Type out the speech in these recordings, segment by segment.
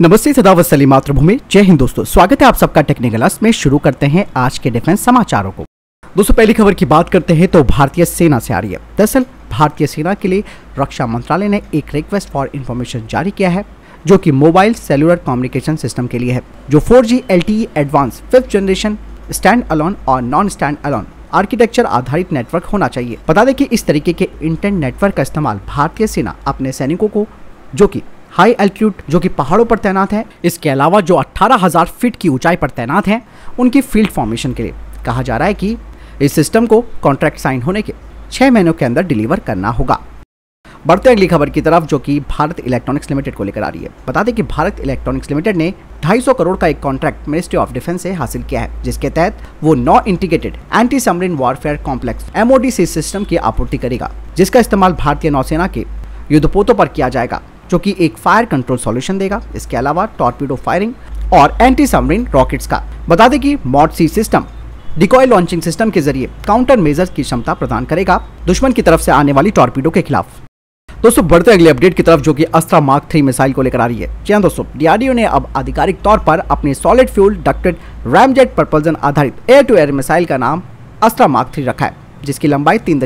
नमस्ते सदा सली मातृभूमि जय हिंद दोस्तों स्वागत है आप सबका टेक्निकल में शुरू करते हैं आज के डिफेंस समाचारों को दोस्तों पहली खबर की बात करते हैं तो भारतीय सेना से आ रही है दरअसल भारतीय सेना के लिए रक्षा मंत्रालय ने एक रिक्वेस्ट फॉर इन्फॉर्मेशन जारी किया है जो कि मोबाइल सेलुलर कम्युनिकेशन सिस्टम के लिए है जो four G L advanced fifth generation stand alone और नॉन स्टैंड अलोन आर्किटेक्चर आधारित नेटवर्क होना चाहिए बता दें कि इस तरीके के इंटरनेट नेटवर्क का इस्तेमाल भारतीय सेना अपने सैनिकों को जो कि हाई एल्टीट्यूड जो कि पहाड़ों पर तैनात है इसके अलावा जो 18,000 फीट की ऊंचाई पर तैनात हैं उनकी फील्ड फॉर्मेशन के लिए कहा जा रहा है कि इस सिस्टम को कॉन्ट्रैक्ट साइन होने के छः महीनों के अंदर डिलीवर करना होगा बढ़ते अगली खबर की तरफ जो कि भारत इलेक्ट्रॉनिक्स लिमिटेड को लेकर आ रही है बता दें कि भारत इलेक्ट्रॉनिक्स लिमिटेड ने 250 करोड़ का एक कॉन्ट्रैक्ट मिनिस्ट्री ऑफ डिफेंस से हासिल किया है जिसके तहत वो नौ integrated anti submarine warfare complex MODC system की आपूर्ति करेगा जिसका इस्तेमाल भारतीय नौसेना के युद्धपोतों पर किया जाएगा जो कि एक फायर कंट्रोल सॉल्यूशन देगा इसके अलावा टॉर्पीडो फायरिंग और एंटी सबमरीन रॉकेट्स का बता दें कि mod C system decoy launching system के जरिए काउंटर मेजर की क्षमता प्रदान करेगा दुश्मन की तरफ से आने वाली टॉर्पीडो के खिलाफ दोस्तों बढ़ते अगले अपडेट की तरफ जो कि अस्त्रा मार्क थ्री मिसाइल को लेकर आ रही है जी हाँ दोस्तों डीआरडीओ ने अब आधिकारिक तौर पर अपने solid fuel ducted ramjet propulsion आधारित एयर टू एयर मिसाइल का नाम अस्त्रा मार्क थ्री रखा है जिसकी लंबाई तीन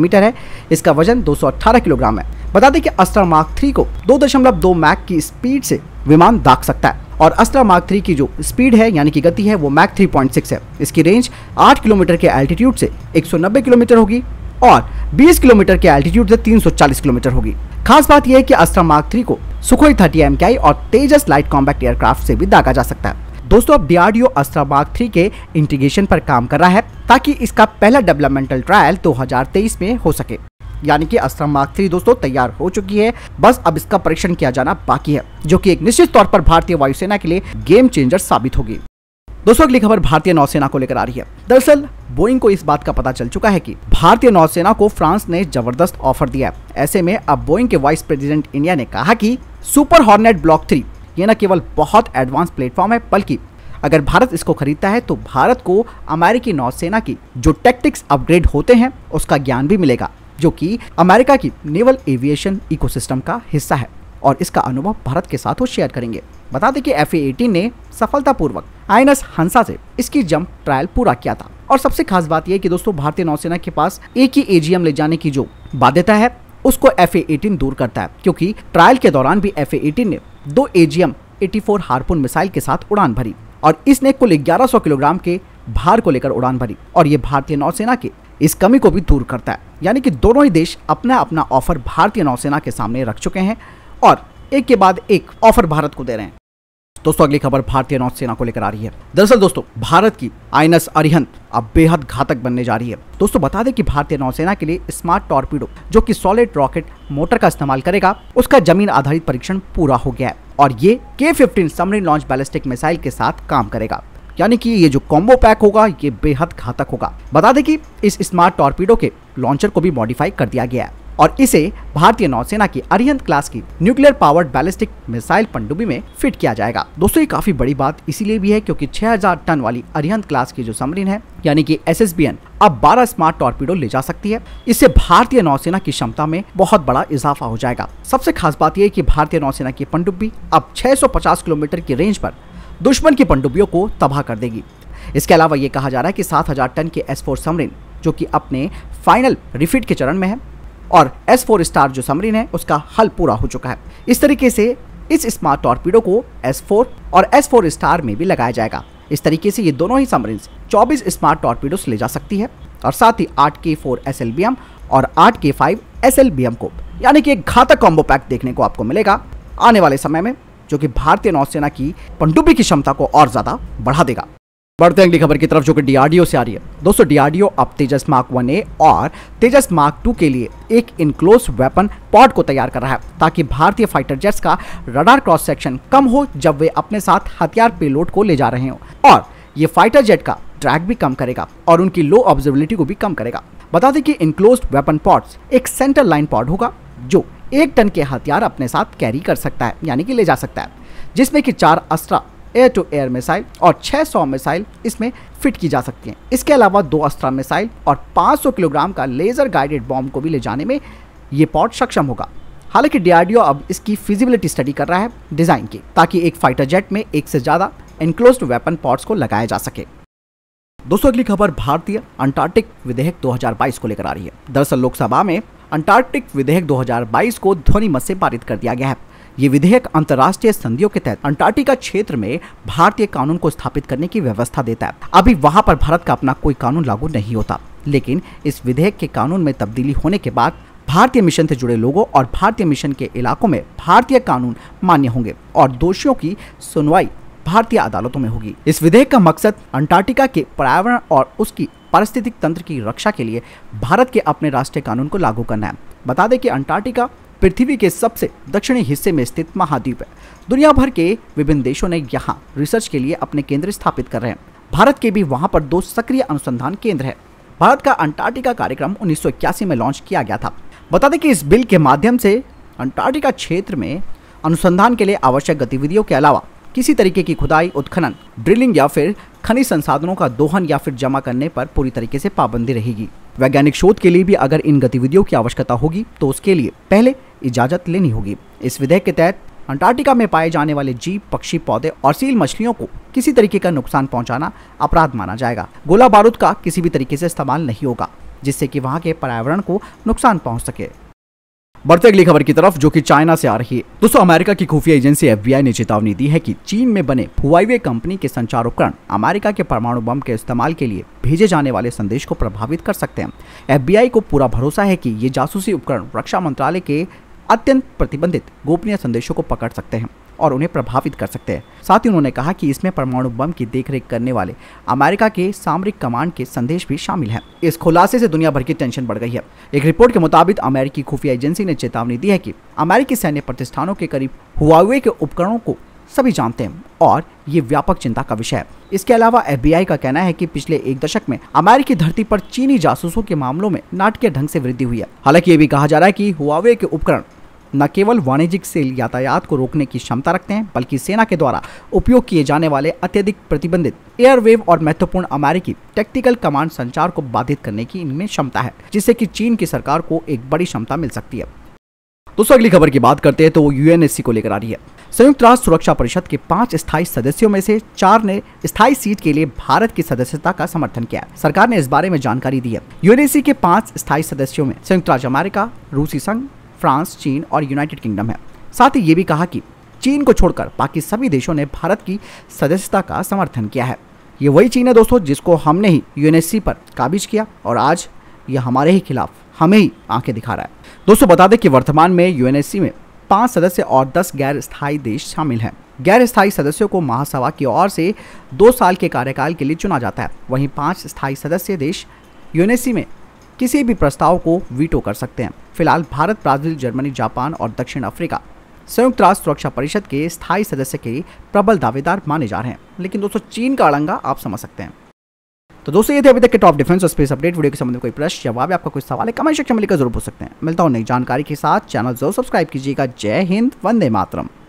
मीटर है इसका वजन दो किलोग्राम है बता दें कि अस्त्र मार्क थ्री को 2.2 मैक की स्पीड से विमान दाग सकता है और अस्त्र मार्क थ्री की जो स्पीड है यानी कि गति है वो मैक 3.6 है इसकी रेंज 8 किलोमीटर के एल्टीट्यूड से 190 किलोमीटर होगी और 20 किलोमीटर के एल्टीट्यूड से 340 किलोमीटर होगी खास बात यह है कि अस्त्र मार्क थ्री को सुखोई थर्टी एम और तेजस लाइट कॉम्बैक्ट एयरक्राफ्ट से भी दागा जा सकता है दोस्तों अब डीआरडीओ अस्त्र मार्क थ्री के इंटीग्रेशन पर काम कर रहा है ताकि इसका पहला डेवलपमेंटल ट्रायल 2023 में हो सके यानी कि अस्त्र थ्री दोस्तों तैयार हो चुकी है बस अब इसका परीक्षण किया जाना बाकी है जो कि एक निश्चित तौर पर भारतीय वायुसेना के लिए गेम चेंजर साबित होगी दोस्तों अगली खबर भारतीय नौसेना को लेकर आ रही है दरअसल बोइंग को इस बात का पता चल चुका है कि भारतीय नौसेना को फ्रांस ने जबरदस्त ऑफर दिया है ऐसे में अब बोइंग के वाइस प्रेसिडेंट इंडिया ने कहा कि सुपर हॉर्नेट ब्लॉक थ्री ये न केवल बहुत एडवांस प्लेटफॉर्म है बल्कि अगर भारत इसको खरीदता है तो भारत को अमेरिकी नौसेना की जो टेक्टिक्स अपग्रेड होते हैं उसका ज्ञान भी मिलेगा जो कि अमेरिका की नेवल एविएशन इकोसिस्टम का हिस्सा है और इसका अनुभव भारत के साथ वो शेयर करेंगे बता दें कि एफ ने सफलतापूर्वक आई हंसा से इसकी जंप ट्रायल पूरा किया था और सबसे खास बात यह कि दोस्तों भारतीय नौसेना के पास एक ही एजीएम ले जाने की जो बाध्यता है उसको एफ एटीन दूर करता है क्योंकि ट्रायल के दौरान भी एफ एटीन ने दो एजीएम एटी हार्पून मिसाइल के साथ उड़ान भरी और इसने कुल ग्यारह किलोग्राम के भार को लेकर उड़ान भरी और ये भारतीय नौसेना के इस कमी को भी दूर करता है यानी कि दोनों ही देश अपना अपना ऑफर भारतीय नौसेना के सामने रख चुके हैं और एक के बाद एक ऑफर भारत को दे रहे हैं दोस्तों अगली खबर भारतीय नौसेना को लेकर आ रही है दरअसल दोस्तों भारत की आईनस अरिहंत अब बेहद घातक बनने जा रही है दोस्तों बता दें कि भारतीय नौसेना के लिए स्मार्ट टॉर्पीडो जो कि सॉलिड रॉकेट मोटर का इस्तेमाल करेगा उसका जमीन आधारित परीक्षण पूरा हो गया है और ये K fifteen submarine launch ballistic missile के साथ काम करेगा यानी कि ये जो कॉम्बो पैक होगा ये बेहद घातक होगा बता दें कि इस स्मार्ट टॉर्पीडो के लॉन्चर को भी मॉडिफाई कर दिया गया है और इसे भारतीय नौसेना की अरिहंत क्लास की न्यूक्लियर पावर्ड बैलिस्टिक मिसाइल पनडुब्बी में फिट किया जाएगा दोस्तों ये काफी बड़ी बात इसीलिए भी है क्योंकि 6000 टन वाली अरिहंत क्लास की जो समरीन है यानी कि एस अब 12 स्मार्ट टॉर्पीडो ले जा सकती है इससे भारतीय नौसेना की क्षमता में बहुत बड़ा इजाफा हो जाएगा सबसे खास बात यह की भारतीय नौसेना की पनडुब्बी अब छह किलोमीटर की रेंज आरोप दुश्मन की पंडुबियों को तबाह कर देगी इसके अलावा ये कहा जा रहा है कि हजार टन के एस फोर समरिन जो कि अपने फाइनल रिफिट के चरण में है और एस फोर स्टार जो समरिन है उसका हल पूरा हो चुका है इस तरीके से इस स्मार्ट टॉर्पीडो को एस फोर और एस फोर स्टार में भी लगाया जाएगा इस तरीके से ये दोनों ही समरिन 24 स्मार्ट टॉर्पीडोस ले जा सकती है और साथ ही आठ K four S L B M और आठ K five S L B M को यानी कि एक घातक कॉम्बो पैक देखने को आपको मिलेगा आने वाले समय में जो कि भारतीय नौसेना की पनडुब्बी की क्षमता को और ज़्यादा बढ़ा देगा बढ़ते अगली खबर की तरफ जो कि डीआरडीओ से आ रही है दोस्तों डीआरडीओ अब तेजस मार्क वन ए और तेजस मार्क टू के लिए एक इनक्लोज वेपन पॉड को तैयार कर रहा है ताकि भारतीय फाइटर जेट्स का रडार क्रॉस सेक्शन कम हो जब वे अपने साथ हथियार पेलोड को ले जा रहे हो और ये फाइटर जेट का ट्रैक भी कम करेगा और उनकी लो ऑब्जर्वेबिलिटी को भी कम करेगा बता दें कि इनक्लोज वेपन पॉड्स एक सेंटर लाइन पॉड होगा जो एक टन के हथियार अपने साथ कैरी कर सकता है यानी कि ले जा सकता है जिसमें कि चार Astra air to air missile और 600 मिसाइल इसमें फिट की जा सकती हैं इसके अलावा दो अस्त्रा मिसाइल और 500 किलोग्राम का लेज़र गाइडेड बॉम्ब को भी ले जाने में ये पॉट सक्षम होगा हालांकि डीआरडीओ अब इसकी फिजिबिलिटी स्टडी कर रहा है डिज़ाइन की ताकि एक फाइटर जेट में एक से ज़्यादा इनक्लोज वेपन पॉट्स को लगाया जा सके दोस्तों अगली खबर भारतीय अंटार्कटिक विधेयक 2022 को लेकर आ रही है दरअसल लोकसभा में अंटार्कटिक विधेयक 2022 को ध्वनिमत से पारित कर दिया गया है ये विधेयक अंतर्राष्ट्रीय संधियों के तहत अंटार्कटिका क्षेत्र में भारतीय कानून को स्थापित करने की व्यवस्था देता है अभी वहाँ पर भारत का अपना कोई कानून लागू नहीं होता लेकिन इस विधेयक के कानून में तब्दीली होने के बाद भारतीय मिशन से जुड़े लोगों और भारतीय मिशन के इलाकों में भारतीय कानून मान्य होंगे और दोषियों की सुनवाई भारतीय अदालतों में होगी इस विधेयक का मकसद अंटार्कटिका के पर्यावरण और उसकी पारिस्थितिक तंत्र की रक्षा के लिए भारत के अपने राष्ट्रीय कानून को लागू करना है बता दें कि अंटार्कटिका पृथ्वी के सबसे दक्षिणी हिस्से में स्थित महाद्वीप है दुनिया भर के विभिन्न देशों ने यहाँ रिसर्च के लिए अपने केंद्र स्थापित कर रहे हैं भारत के भी वहाँ पर दो सक्रिय अनुसंधान केंद्र है भारत का अंटार्कटिका कार्यक्रम उन्नीस में लॉन्च किया गया था बता दें कि इस बिल के माध्यम से अंटार्कटिका क्षेत्र में अनुसंधान के लिए आवश्यक गतिविधियों के अलावा किसी तरीके की खुदाई उत्खनन ड्रिलिंग या फिर खनिज संसाधनों का दोहन या फिर जमा करने पर पूरी तरीके से पाबंदी रहेगी वैज्ञानिक शोध के लिए भी अगर इन गतिविधियों की आवश्यकता होगी तो उसके लिए पहले इजाजत लेनी होगी इस विधेयक के तहत अंटार्कटिका में पाए जाने वाले जीव पक्षी पौधे और सील मछलियों को किसी तरीके का नुकसान पहुंचाना अपराध माना जाएगा गोला बारूद का किसी भी तरीके से इस्तेमाल नहीं होगा जिससे कि वहाँ के पर्यावरण को नुकसान पहुँच सके बढ़ते अगली खबर की तरफ जो कि चाइना से आ रही है दोस्तों अमेरिका की खुफिया एजेंसी एफबीआई ने चेतावनी दी है कि चीन में बने हुआईवे कंपनी के संचार उपकरण अमेरिका के परमाणु बम के इस्तेमाल के लिए भेजे जाने वाले संदेश को प्रभावित कर सकते हैं एफबीआई को पूरा भरोसा है कि ये जासूसी उपकरण रक्षा मंत्रालय के अत्यंत प्रतिबंधित गोपनीय संदेशों को पकड़ सकते हैं और उन्हें प्रभावित कर सकते हैं साथ ही उन्होंने कहा कि इसमें परमाणु बम की देखरेख करने वाले अमेरिका के सामरिक कमांड के संदेश भी शामिल हैं इस खुलासे से दुनिया भर की टेंशन बढ़ गई है एक रिपोर्ट के मुताबिक अमेरिकी खुफिया एजेंसी ने चेतावनी दी है कि अमेरिकी सैन्य प्रतिष्ठानों के करीब हुआवे के उपकरणों को सभी जानते हैं और ये व्यापक चिंता का विषय है इसके अलावा एफ का कहना है कि पिछले एक दशक में अमेरिकी धरती पर चीनी जासूसों के मामलों में नाटकीय ढंग से वृद्धि हुई है हालांकि ये भी कहा जा रहा है कि हुआवे के उपकरण न केवल वाणिज्यिक सेल यातायात को रोकने की क्षमता रखते हैं बल्कि सेना के द्वारा उपयोग किए जाने वाले अत्यधिक प्रतिबंधित एयरवेव और महत्वपूर्ण अमेरिकी टेक्टिकल कमांड संचार को बाधित करने की इनमें क्षमता है जिससे कि चीन की सरकार को एक बड़ी क्षमता मिल सकती है दोस्तों अगली खबर की बात करते हैं तो वो यूएनएससी को लेकर आ रही है संयुक्त राष्ट्र सुरक्षा परिषद के पांच स्थायी सदस्यों में से चार ने स्थायी सीट के लिए भारत की सदस्यता का समर्थन किया है सरकार ने इस बारे में जानकारी दी है यूएनएससी के पांच स्थायी सदस्यों में संयुक्त राज्य अमेरिका रूसी संघ फ्रांस चीन और यूनाइटेड किंगडम है साथ ही ये भी कहा कि चीन को छोड़कर बाकी सभी देशों ने भारत की सदस्यता का समर्थन किया है ये वही चीन है दोस्तों जिसको हमने ही यूएनएससी पर काबिज किया और आज ये हमारे ही खिलाफ हमें ही आंखें दिखा रहा है दोस्तों बता दें कि वर्तमान में यूएनएससी में पांच सदस्य और दस गैर स्थायी देश शामिल हैं गैर स्थायी सदस्यों को महासभा की ओर से दो साल के कार्यकाल के लिए चुना जाता है वहीं पांच स्थायी सदस्य देश यूएनएससी में किसी भी प्रस्ताव को वीटो कर सकते हैं फिलहाल भारत ब्राजील जर्मनी जापान और दक्षिण अफ्रीका संयुक्त राष्ट्र सुरक्षा परिषद के स्थायी सदस्य के प्रबल दावेदार माने जा रहे हैं लेकिन दोस्तों चीन का अड़ंगा आप समझ सकते हैं तो दोस्तों ये थे अभी तक के टॉप डिफेंस और स्पेस अपडेट वीडियो के संबंध में कोई प्रश्न जवाब आपका कोई सवाल है कमेंट सेक्शन में लिखकर जरूर पूछ सकते हैं मिलता हूँ नई जानकारी के साथ चैनल जरूर सब्सक्राइब कीजिएगा जय हिंद वंदे मातरम